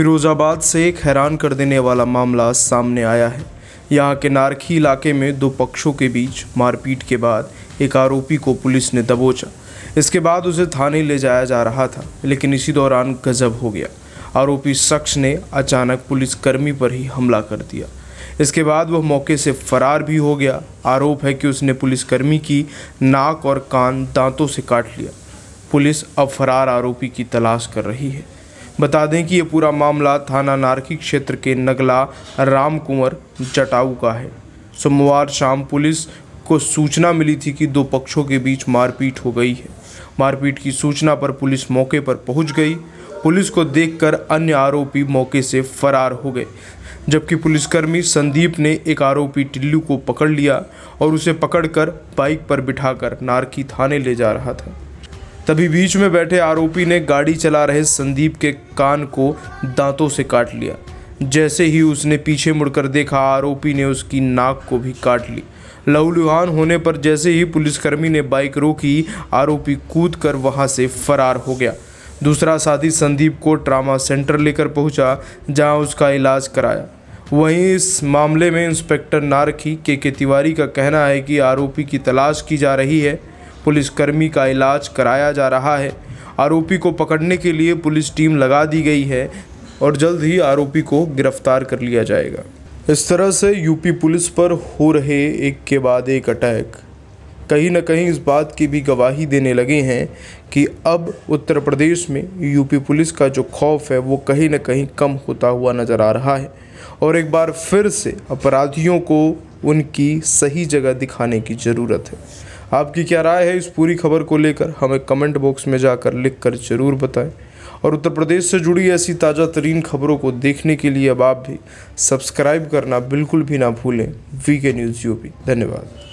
फिरोज़ाबाद से एक हैरान कर देने वाला मामला सामने आया है यहाँ के नारखी इलाके में दो पक्षों के बीच मारपीट के बाद एक आरोपी को पुलिस ने दबोचा इसके बाद उसे थाने ले जाया जा रहा था लेकिन इसी दौरान गजब हो गया आरोपी शख्स ने अचानक पुलिसकर्मी पर ही हमला कर दिया इसके बाद वह मौके से फरार भी हो गया आरोप है कि उसने पुलिसकर्मी की नाक और कान दांतों से काट लिया पुलिस अब फरार आरोपी की तलाश कर रही है बता दें कि ये पूरा मामला थाना नारकी क्षेत्र के नगला राम कुंवर जटाऊ का है सोमवार शाम पुलिस को सूचना मिली थी कि दो पक्षों के बीच मारपीट हो गई है मारपीट की सूचना पर पुलिस मौके पर पहुंच गई पुलिस को देखकर अन्य आरोपी मौके से फरार हो गए जबकि पुलिसकर्मी संदीप ने एक आरोपी टिल्लू को पकड़ लिया और उसे पकड़कर बाइक पर बिठाकर नारकी थाने ले जा रहा था तभी बीच में बैठे आरोपी ने गाड़ी चला रहे संदीप के कान को दांतों से काट लिया जैसे ही उसने पीछे मुड़कर देखा आरोपी ने उसकी नाक को भी काट ली लहूलुहान होने पर जैसे ही पुलिसकर्मी ने बाइक रोकी आरोपी कूद कर वहाँ से फरार हो गया दूसरा साथी संदीप को ट्रामा सेंटर लेकर पहुंचा जहां उसका इलाज कराया वहीं इस मामले में इंस्पेक्टर नारखी के के तिवारी का कहना है कि आरोपी की तलाश की जा रही है पुलिसकर्मी का इलाज कराया जा रहा है आरोपी को पकड़ने के लिए पुलिस टीम लगा दी गई है और जल्द ही आरोपी को गिरफ्तार कर लिया जाएगा इस तरह से यूपी पुलिस पर हो रहे एक के बाद एक अटैक कहीं ना कहीं इस बात की भी गवाही देने लगे हैं कि अब उत्तर प्रदेश में यूपी पुलिस का जो खौफ है वो कहीं ना कहीं कम होता हुआ नज़र आ रहा है और एक बार फिर से अपराधियों को उनकी सही जगह दिखाने की ज़रूरत है आपकी क्या राय है इस पूरी खबर को लेकर हमें कमेंट बॉक्स में जाकर लिख कर ज़रूर बताएं और उत्तर प्रदेश से जुड़ी ऐसी ताज़ा तरीन खबरों को देखने के लिए अब आप भी सब्सक्राइब करना बिल्कुल भी ना भूलें वी के न्यूज़ यूपी धन्यवाद